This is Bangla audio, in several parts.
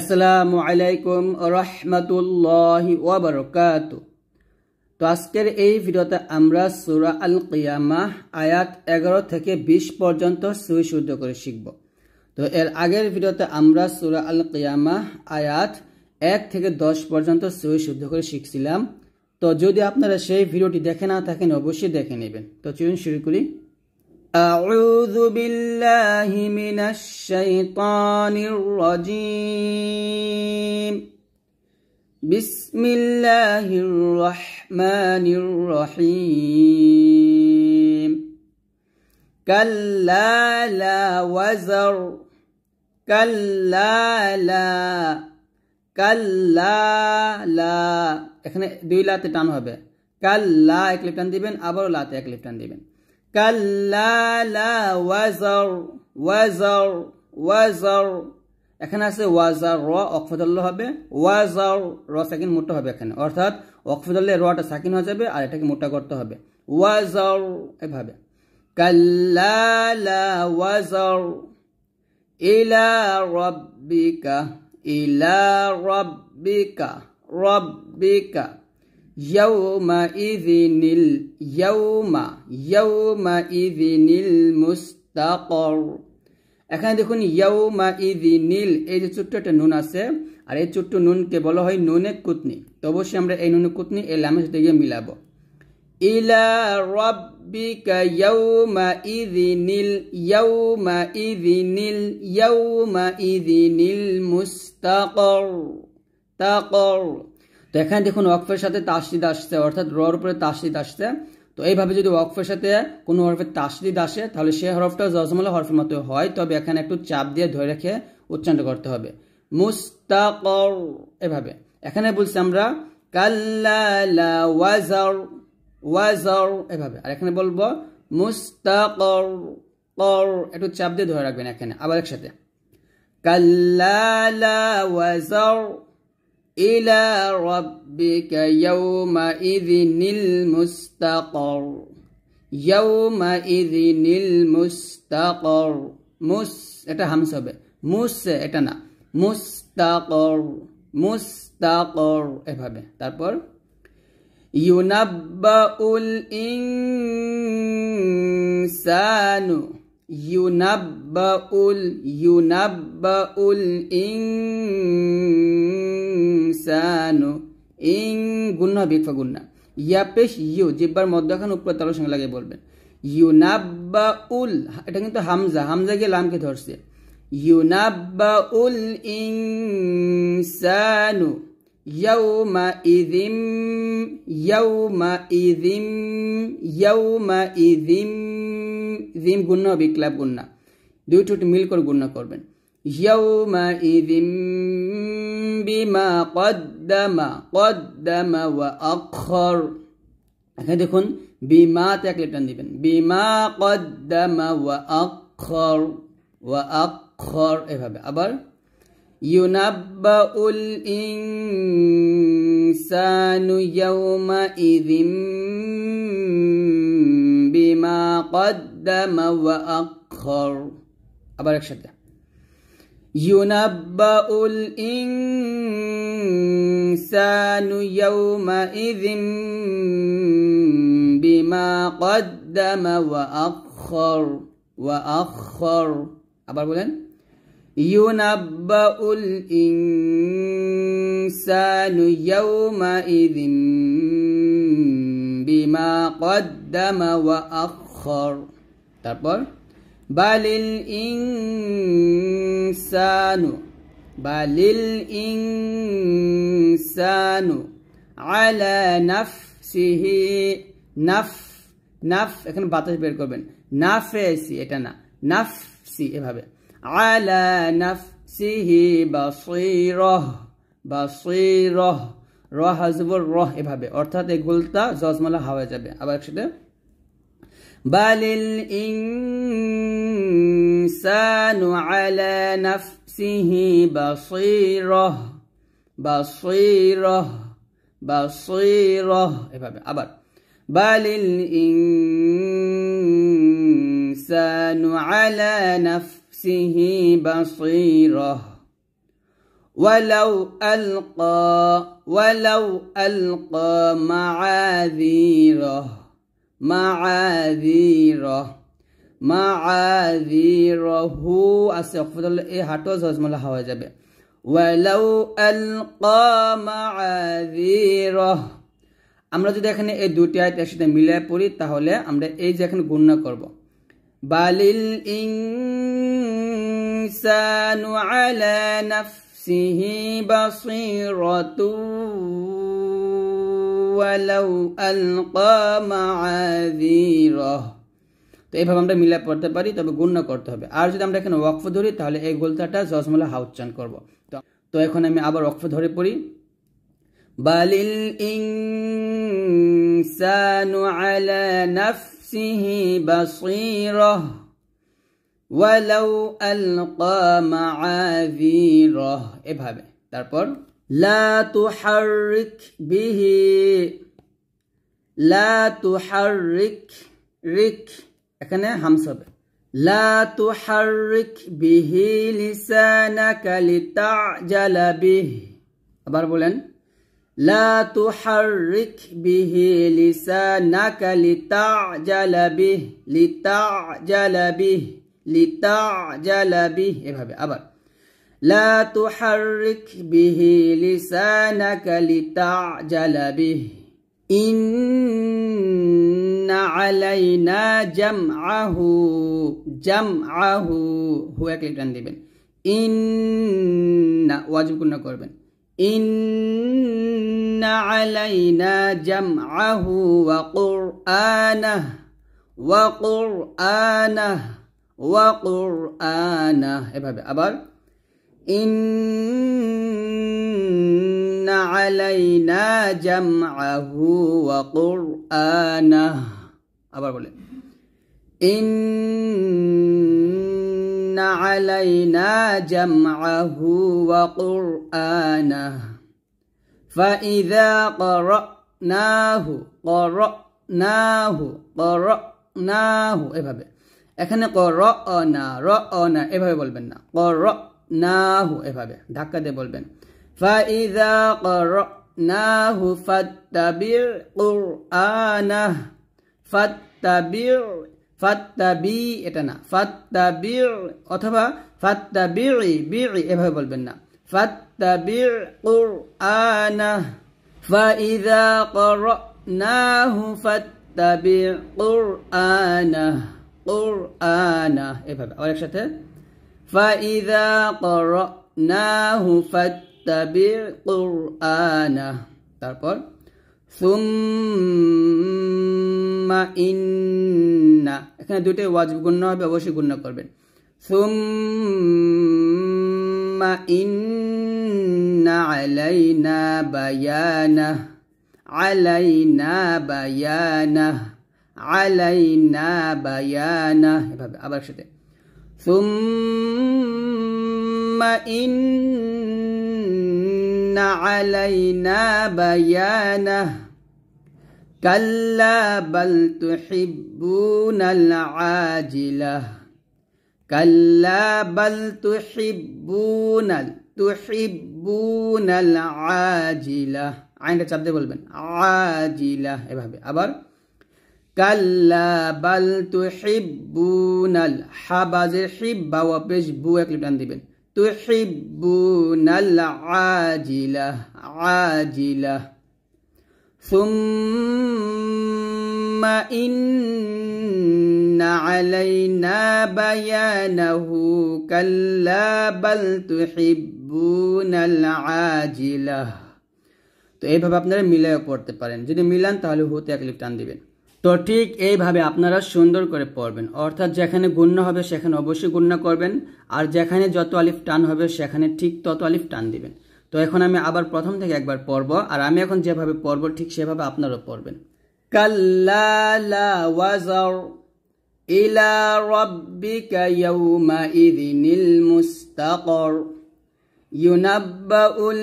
আসসালামু আলাইকুম রহমতুল্লাহ ওবরকাত তো আজকের এই ভিডিওতে আমরা সুরা আল কিয়ামাহ আয়াত এগারো থেকে বিশ পর্যন্ত শুদ্ধ করে শিখব তো এর আগের ভিডিওতে আমরা সুরা আল কিয়ামাহ আয়াত এক থেকে দশ পর্যন্ত শুদ্ধ করে শিখছিলাম তো যদি আপনারা সেই ভিডিওটি দেখে না থাকেন অবশ্যই দেখে নেবেন তো চলুন শুরু করি أعوذ بالله من الشيطان الرجيم بسم الله الرحمن الرحيم كلا لا وزر كلا لا كلا لا এখানে দুই লাতে টান হবে كلا এক كلا টান দিবেন আবারও লাতে এক كلا টান দিবেন কাল্লা লা ওয়াজর ওয়াজর ওয়াজর এখানে আছে ওয়াজার র অকফদল্ল হবে ওয়াজার র সাকিন মোটা হবে এখানে অর্থাৎ অকফদল্লে রটা সাকিন হয়ে যাবে আর এটাকে মোটা করতে হবে ওয়াজার এভাবে কাল্লা লা ওয়াজার ইলা রব্বিকা ইলা রব্বিকা রব্বিকা إذن اليوم إذن المستقر এখানে দেখুন ইয়ৌমা ইদি নীল এই যে ছোট্ট একটা নুন আছে আর এই ছোট্ট নুনকে বলা হয় নুনে কুতনি তো অবশ্যই আমরা এই নুনে কুতনি এই লামের সাথে গিয়ে মিলাবো ইলা রব্বিকা ইয়ৌমা ইদি নীল ইয়ৌমা ইদি নীল ইয়ৌমা ইদি নীল মুস্তাকর তাকর তো এখানে দেখুন ওয়াকফের সাথে তাসরিদ আসছে অর্থাৎ রর উপরে তাসরিদ আসছে তো এইভাবে যদি ওয়াকফের সাথে কোনো হরফে তাসরিদ আসে তাহলে সে হরফটা জজমলা হরফের মতো হয় তবে এখানে একটু চাপ দিয়ে ধরে রেখে উচ্চারণ করতে হবে মুস্তাকর এভাবে এখানে বলছি আমরা কাল্লা এভাবে আর এখানে বলবো মুস্তাকর একটু চাপ দিয়ে ধরে রাখবেন এখানে আবার একসাথে কাল্লা إلى ربك يومئذ المستقر يومئذ المستقر মুস এটা হামস হবে মুস এটা না মুস্তাকর মুস্তাকর এভাবে তারপর ইউনাব্বাউল ইনসানু ইউনাব্বাউল ইউনাব্বাউল ইন ইনসানু ইং গুণ হবে ইকফা গুন্না ইয়া পেশ ইউ জিব্বার এখন উপরে তালুর সঙ্গে লাগিয়ে বলবেন ইউনাব্বা উল এটা কিন্তু হামজা হামজা গিয়ে লামকে ধরছে ইউনাব্বা উল ইনসানু ইয়াউমা ইদিম ইয়াউমা ইদিম জিম গুন্না হবে ইকলাব গুন্না মিল করে গুন্না করবেন মা ইদিম بما قدم قدم وأخر أكيد দেখুন بما تكلم লেটার নেবেন বিমা কদ্দাম وأخر আক্ষর ওয়া আক্ষর এভাবে ينبأ الإنسان يومئذ بما قدم وأخر أبارك شدة ينبأ الإنسان يومئذ بما قدم وأخر وأخر أبار بولن ينبأ الإنسان يومئذ بما قدم وأخر তারপর বালিল ইনসানু বালিল ইনসানু আলা নাফসিহি নাফ নাফ এখানে বাতাস বের করবেন নাফেসি এটা না নাফসি এভাবে আলা নাফসিহি বাসিরহ বাসিরহ রহ হাজবর রহ এভাবে অর্থাৎ এই গোলটা জজমালা হাওয়া যাবে আবার একসাথে بل الإنسان على نفسه بصيرة بصيرة بصيرة إيه بل الإنسان على نفسه بصيرة ولو ألقى ولو ألقى معاذيره মাআযিরহ মাআযিরহু আছে আচ্ছা, অকফদল এই হাটো জজমলা হওয়া যাবে ওয়ালাউ আলকা মাআযিরহ আমরা যদি এখানে এই দুটি আয়াত একসাথে মিলে পড়ি তাহলে আমরা এই যে এখন গুণনা করব বালিল ইনসানু আলা নাফসিহি বাসীরাতু ওয়ালাউ আলকা মাআযীরাহ তো এইভাবে আমরা মিলা পড়তে পারি তবে গুণ করতে হবে আর যদি আমরা এখানে ওয়াকফ ধরি তাহলে এই গোলতাটা জজমলা হাউচ্চান করব তো তো এখন আমি আবার ওয়াকফ ধরে পড়ি বালিল ইনসানু আলা নাফসিহি বাসীরাহ ওয়ালাউ আলকা মাআযীরাহ এভাবে তারপর لا تحرك به لا تحرك رك أكنا همسة لا تحرك به لسانك لتعجل به أبار بولن لا تحرك به لسانك لتعجل به لتعجل به لتعجل به এভাবে আবার لا تحرك به لسانك لتعجل به إن علينا جمعه جمعه هو একটা টান إن واجب كنا করবেন إن علينا جمعه وقرآنه وقرآنه وقرآنه এভাবে আবার إن علينا جمعه وقرآنه আবার বলেন إن علينا جمعه وقرآنه فإذا قرأناه قرأناه قرأناه إيه এখানে ক র না র না এভাবে বলবেন না ক নাহু এভাবে ধাক্কা দিয়ে বলবেন ফাইদা নাহু ফাত্তাবির কুরআনাহ ফাত্তাবির ফাত্তাবি এটা না ফাত্তাবির অথবা ফাত্তাবির বিরি এভাবে বলবেন না ফাত্তাবির কুরআনাহ ফাইদা করনাহু ফাত্তাবির কুরআনাহ কুরআনাহ এভাবে আর একসাথে فإذا قرأناه فاتبع قرآنه তারপর সুম্মা ইন্না এখানে দুটো ওয়াজ গুণ্য হবে অবশ্যই গুণ্য করবেন সুম্মা ইন্না আলাইনা বায়ানা আলাইনা বায়ানা আলাইনা বায়ানা এভাবে আবার সাথে ثم إن علينا بيانه كلا بل تحبون العاجلة كلا بل تحبون تحبون العاجلة عندك শব্দে বলবেন عاجلة এভাবে إيه আবার কাল্লা বাল তু হিব্বুনাল নাল বাজের হিব বা ওয়াপেশ বু এক লিটান দিবেন তু হিব্বুনাল আজিলা আজিলা ثم إن علينا بيانه كلا بل تحبون العاجلة তো এইভাবে আপনারা মিলায় পড়তে পারেন যদি মিলান তাহলে হতে এক লিপ টান দিবেন তো ঠিক এইভাবে আপনারা সুন্দর করে পড়বেন অর্থাৎ যেখানে গুণ্য হবে সেখানে অবশ্যই গুণ্য করবেন আর যেখানে যত আলিফ টান হবে সেখানে ঠিক তত আলিফ টান দিবেন তো এখন আমি আবার প্রথম থেকে একবার পড়ব আর আমি এখন যেভাবে পড়ব ঠিক সেভাবে আপনারাও পড়বেন কাল্লা ইলা মুস্তাকর ইউনাব্বাউল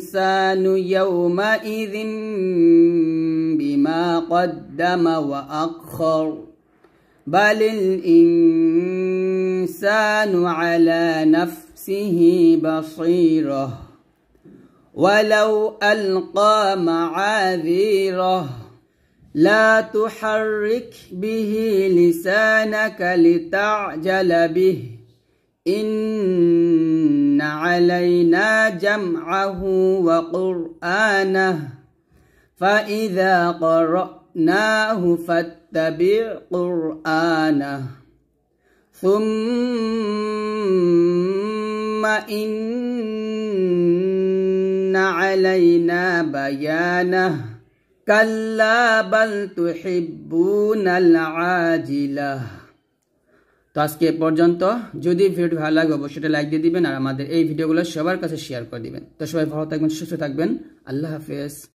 الإنسان يومئذ بما قدم وأخر بل الإنسان على نفسه بصيرة ولو ألقى معاذيره لا تحرك به لسانك لتعجل به إن علينا جمعه وقرآنه فإذا قرأناه فاتبع قرآنه ثم إن علينا بيانه كلا بل تحبون العاجله তো আজকে এ পর্যন্ত যদি ভিডিওটি ভালো লাগে অবশ্যই লাইক দিয়ে দিবেন আর আমাদের এই ভিডিওগুলো সবার কাছে শেয়ার করে দিবেন তো সবাই ভালো থাকবেন সুস্থ থাকবেন আল্লাহ হাফেজ